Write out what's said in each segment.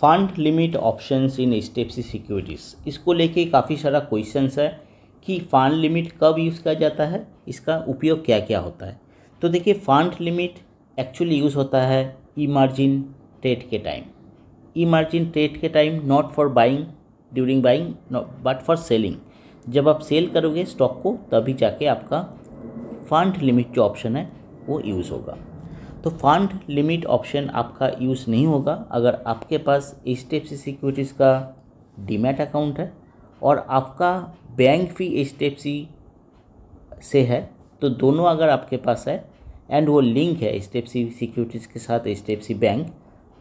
fund limit options in F C securities इसको लेके काफ़ी सारा क्वेश्चंस है कि फंड लिमिट कब यूज़ किया जाता है इसका उपयोग क्या क्या होता है तो देखिए फंड लिमिट एक्चुअली यूज़ होता है इमर्जिन ट्रेड के टाइम इमर्जिन ट्रेड के time not for buying during buying but for selling जब आप सेल करोगे स्टॉक को तभी जाके आपका फंड लिमिट जो ऑप्शन है वो यूज़ होगा तो फंड लिमिट ऑप्शन आपका यूज़ नहीं होगा अगर आपके पास H D F C securities का डीमैट अकाउंट है और आपका बैंक भी एच टी एफ सी से है तो दोनों अगर आपके पास है एंड वो लिंक है H T F C securities के साथ H T F C bank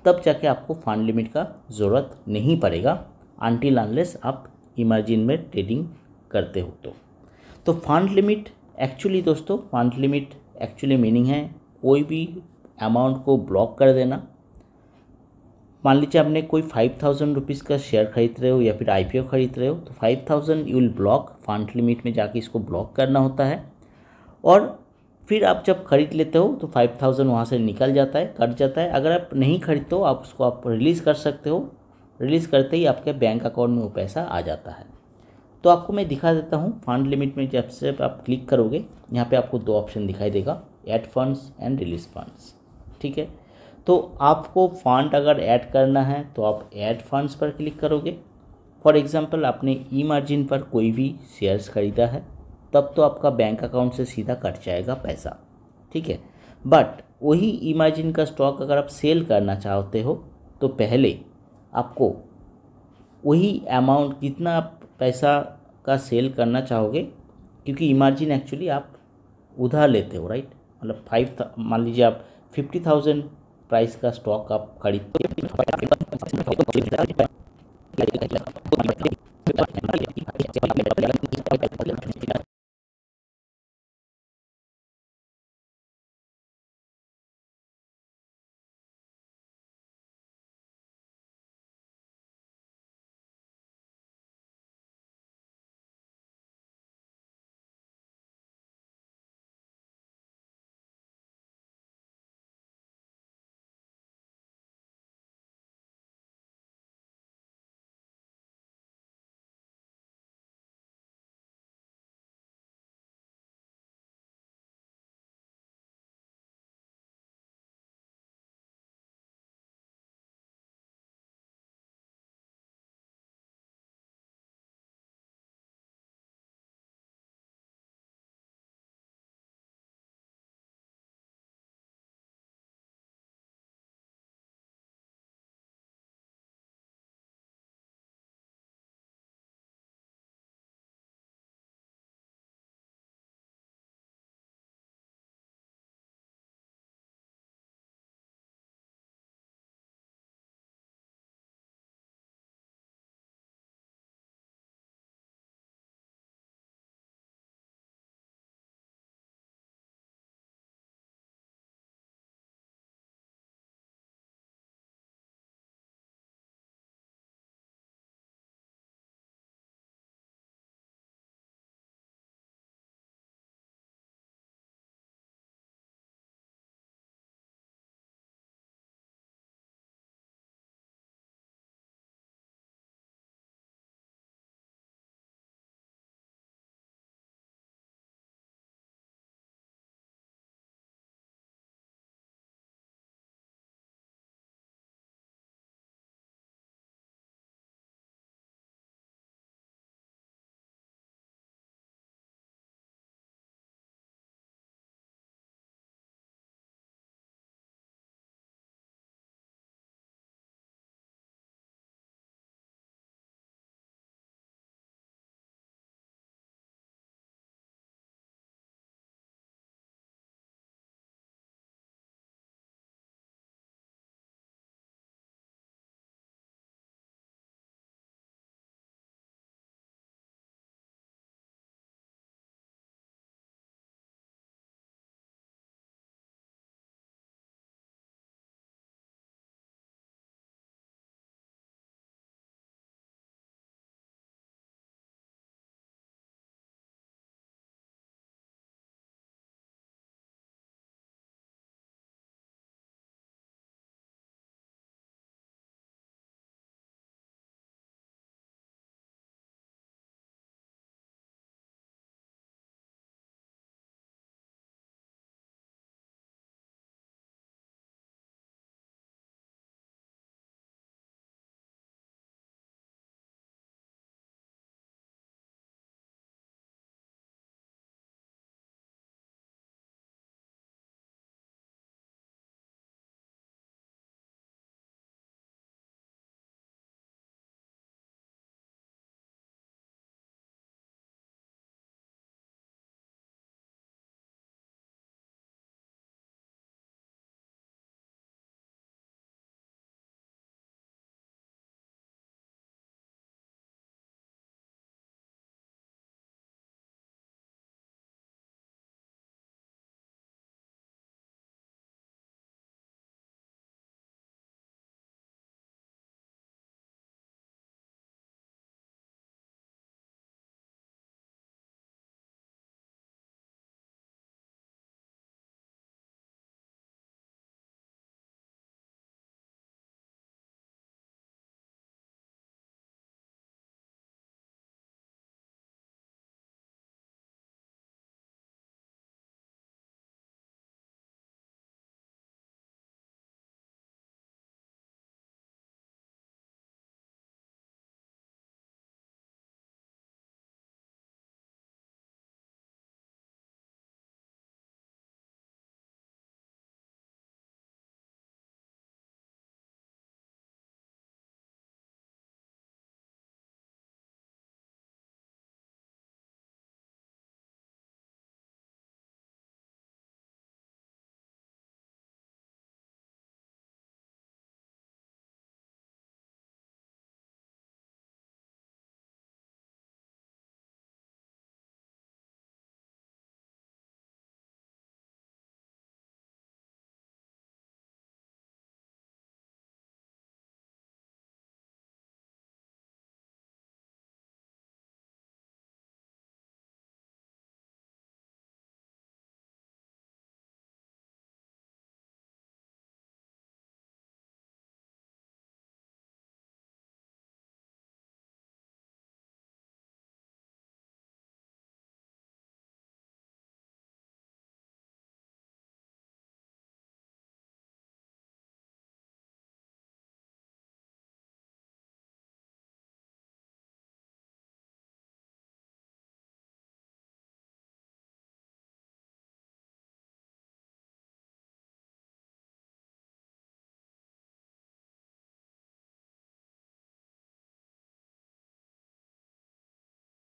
तब जाके आपको फंड लिमिट का ज़रूरत नहीं पड़ेगा आंटी लानलेस आप इमर्जिन में ट्रेडिंग करते हो तो तो फंड लिमिट एक्चुअली दोस्तों फंड लिमिट एक्चुअली मीनिंग है कोई भी अमाउंट को ब्लॉक कर देना मान लीजिए आपने कोई फाइव थाउजेंड रुपीज़ का शेयर खरीद रहे हो या फिर आई खरीद रहे हो तो five thousand you will block fund limit में जाके इसको ब्लॉक करना होता है और फिर आप जब खरीद लेते हो तो फाइव थाउजेंड वहाँ से निकल जाता है कट जाता है अगर आप नहीं खरीदते हो आप उसको आप रिलीज़ कर सकते हो रिलीज़ करते ही आपके बैंक अकाउंट में वो पैसा आ जाता है तो आपको मैं दिखा देता हूँ फंड लिमिट में जब से आप क्लिक करोगे यहाँ पे आपको दो ऑप्शन दिखाई देगा add funds and release funds ठीक है तो आपको फंड अगर ऐड करना है तो आप ऐड फंड्स पर क्लिक करोगे फॉर एग्ज़ाम्पल आपने ई मार्जिन पर कोई भी शेयर्स खरीदा है तब तो आपका बैंक अकाउंट से सीधा कट जाएगा पैसा ठीक है बट वही ई मार्जिन का स्टॉक अगर आप सेल करना चाहते हो तो पहले आपको वही अमाउंट जितना आप पैसा का सेल करना चाहोगे क्योंकि ई मार्जिन एक्चुअली आप उधार लेते हो राइट मतलब फाइव मान लीजिए आप फिफ्टी थाउजेंड प्राइस का स्टॉक आप खरीदते